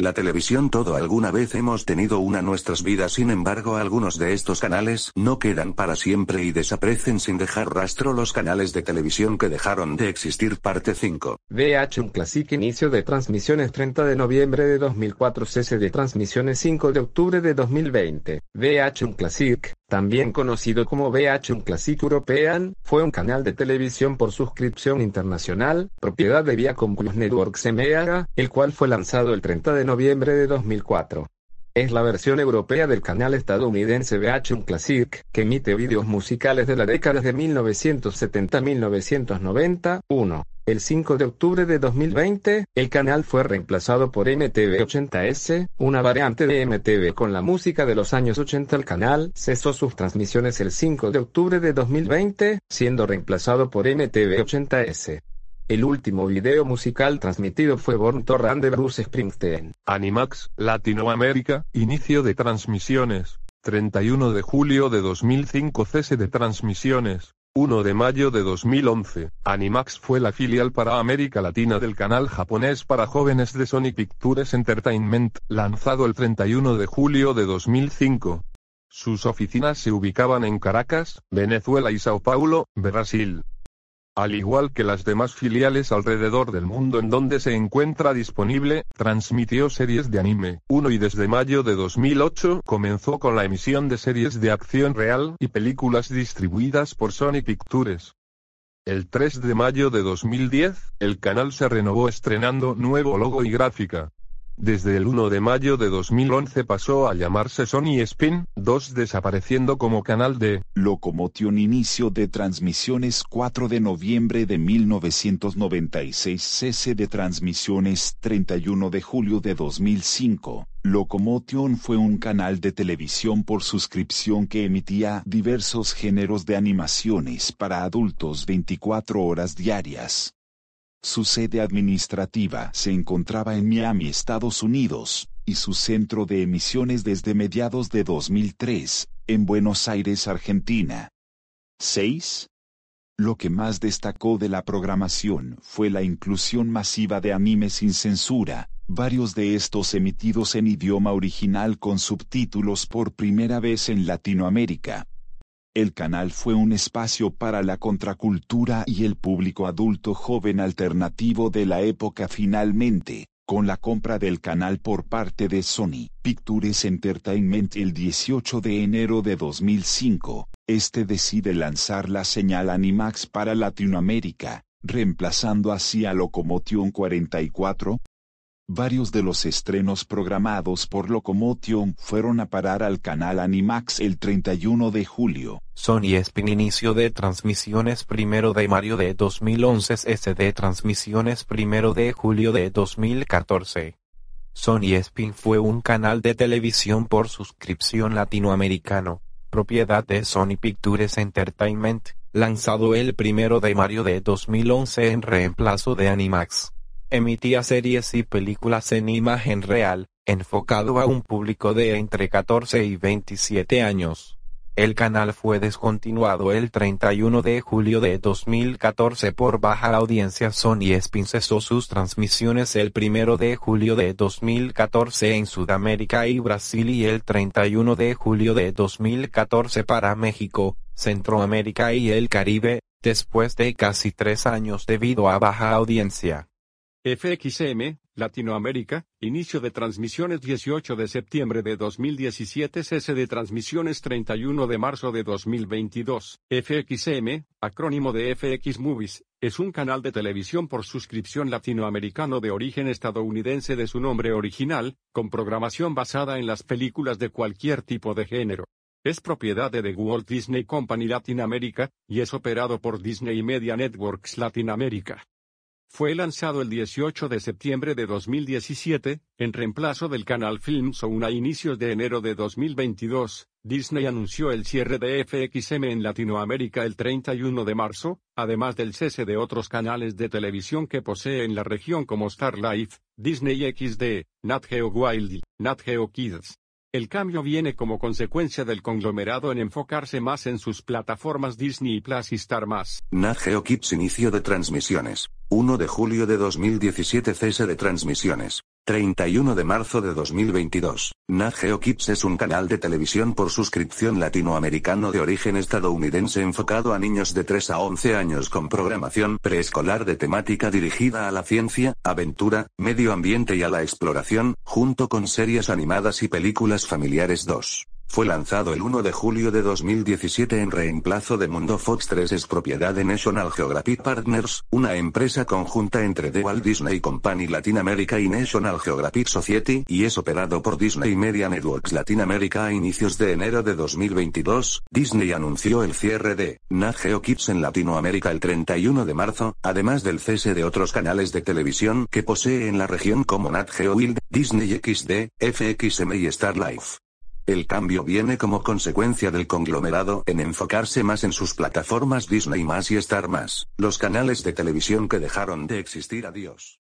La televisión todo alguna vez hemos tenido una nuestras vidas, sin embargo algunos de estos canales no quedan para siempre y desaparecen sin dejar rastro los canales de televisión que dejaron de existir parte 5. VH un Classic inicio de transmisiones 30 de noviembre de 2004 cese de transmisiones 5 de octubre de 2020. VH un Classic, también conocido como VH Classic European, fue un canal de televisión por suscripción internacional, propiedad de Viacom Plus Networks M.E.A., el cual fue lanzado el 30 de noviembre de 2004. Es la versión europea del canal estadounidense VH1 Classic, que emite vídeos musicales de la década de 1970-1991. El 5 de octubre de 2020, el canal fue reemplazado por MTV 80S, una variante de MTV con la música de los años 80. El canal cesó sus transmisiones el 5 de octubre de 2020, siendo reemplazado por MTV 80S. El último video musical transmitido fue Born to Run de Bruce Springsteen. Animax, Latinoamérica, inicio de transmisiones. 31 de julio de 2005 cese de transmisiones. 1 de mayo de 2011, Animax fue la filial para América Latina del canal japonés para jóvenes de Sony Pictures Entertainment, lanzado el 31 de julio de 2005. Sus oficinas se ubicaban en Caracas, Venezuela y Sao Paulo, Brasil al igual que las demás filiales alrededor del mundo en donde se encuentra disponible, transmitió series de anime 1 y desde mayo de 2008 comenzó con la emisión de series de acción real y películas distribuidas por Sony Pictures. El 3 de mayo de 2010, el canal se renovó estrenando nuevo logo y gráfica, desde el 1 de mayo de 2011 pasó a llamarse Sony Spin 2 desapareciendo como canal de Locomotion Inicio de transmisiones 4 de noviembre de 1996 Cese de transmisiones 31 de julio de 2005 Locomotion fue un canal de televisión por suscripción que emitía diversos géneros de animaciones para adultos 24 horas diarias. Su sede administrativa se encontraba en Miami, Estados Unidos, y su centro de emisiones desde mediados de 2003, en Buenos Aires, Argentina. 6. Lo que más destacó de la programación fue la inclusión masiva de animes sin censura, varios de estos emitidos en idioma original con subtítulos por primera vez en Latinoamérica, el canal fue un espacio para la contracultura y el público adulto joven alternativo de la época finalmente, con la compra del canal por parte de Sony Pictures Entertainment el 18 de enero de 2005, este decide lanzar la señal Animax para Latinoamérica, reemplazando así a Locomotion 44, Varios de los estrenos programados por Locomotion fueron a parar al canal Animax el 31 de julio. Sony Spin Inicio de transmisiones primero de mayo de 2011 SD Transmisiones primero de julio de 2014. Sony Spin fue un canal de televisión por suscripción latinoamericano, propiedad de Sony Pictures Entertainment, lanzado el primero de mayo de 2011 en reemplazo de Animax. Emitía series y películas en imagen real, enfocado a un público de entre 14 y 27 años. El canal fue descontinuado el 31 de julio de 2014 por baja audiencia Sony Spin cesó sus transmisiones el 1 de julio de 2014 en Sudamérica y Brasil y el 31 de julio de 2014 para México, Centroamérica y el Caribe, después de casi tres años debido a baja audiencia. FXM, Latinoamérica, inicio de transmisiones 18 de septiembre de 2017, cese de transmisiones 31 de marzo de 2022. FXM, acrónimo de FX Movies, es un canal de televisión por suscripción latinoamericano de origen estadounidense de su nombre original, con programación basada en las películas de cualquier tipo de género. Es propiedad de The Walt Disney Company Latinoamérica, y es operado por Disney Media Networks Latinoamérica. Fue lanzado el 18 de septiembre de 2017, en reemplazo del canal Filmzone a inicios de enero de 2022. Disney anunció el cierre de FXM en Latinoamérica el 31 de marzo, además del cese de otros canales de televisión que posee en la región como Star Life, Disney XD, Nat Geo Wild, Nat Geo Kids, el cambio viene como consecuencia del conglomerado en enfocarse más en sus plataformas Disney Plus y Star+. Na Geo Kids Inicio de transmisiones. 1 de julio de 2017 Cese de transmisiones. 31 de marzo de 2022. Nat Geo Kids es un canal de televisión por suscripción latinoamericano de origen estadounidense enfocado a niños de 3 a 11 años con programación preescolar de temática dirigida a la ciencia, aventura, medio ambiente y a la exploración, junto con series animadas y películas familiares 2. Fue lanzado el 1 de julio de 2017 en reemplazo de Mundo Fox 3 es propiedad de National Geographic Partners, una empresa conjunta entre The Walt Disney Company Latin America y National Geographic Society y es operado por Disney Media Networks Latin America a inicios de enero de 2022. Disney anunció el cierre de Nat Geo Kids en Latinoamérica el 31 de marzo, además del cese de otros canales de televisión que posee en la región como Nat Geo Wild, Disney XD, FXM y Star Life. El cambio viene como consecuencia del conglomerado en enfocarse más en sus plataformas Disney más y Star más, los canales de televisión que dejaron de existir. Adiós.